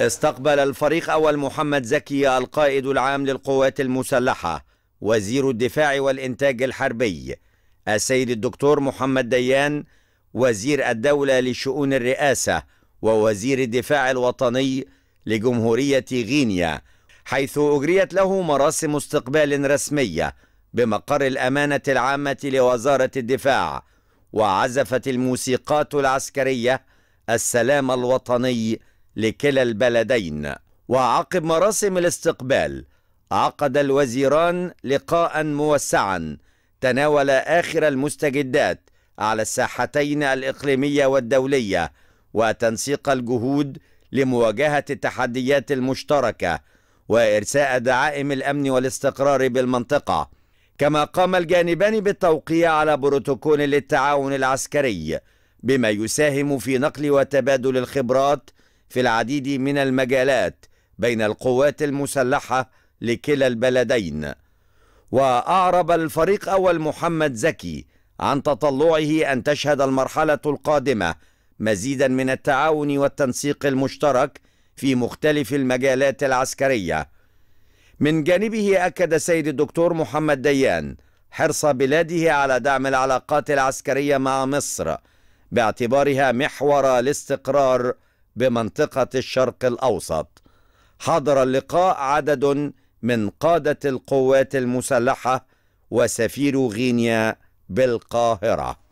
استقبل الفريق أول محمد زكي القائد العام للقوات المسلحة وزير الدفاع والإنتاج الحربي السيد الدكتور محمد ديان وزير الدولة لشؤون الرئاسة ووزير الدفاع الوطني لجمهورية غينيا حيث أجريت له مراسم استقبال رسمية بمقر الأمانة العامة لوزارة الدفاع وعزفت الموسيقات العسكرية السلام الوطني لكلا البلدين وعقب مراسم الاستقبال عقد الوزيران لقاء موسعا تناول آخر المستجدات على الساحتين الإقليمية والدولية وتنسيق الجهود لمواجهة التحديات المشتركة وإرساء دعائم الأمن والاستقرار بالمنطقة كما قام الجانبان بالتوقيع على بروتوكول للتعاون العسكري بما يساهم في نقل وتبادل الخبرات في العديد من المجالات بين القوات المسلحه لكلا البلدين واعرب الفريق اول محمد زكي عن تطلعه ان تشهد المرحله القادمه مزيدا من التعاون والتنسيق المشترك في مختلف المجالات العسكريه من جانبه اكد سيد الدكتور محمد ديان حرص بلاده على دعم العلاقات العسكريه مع مصر باعتبارها محور الاستقرار بمنطقة الشرق الأوسط حضر اللقاء عدد من قادة القوات المسلحة وسفير غينيا بالقاهرة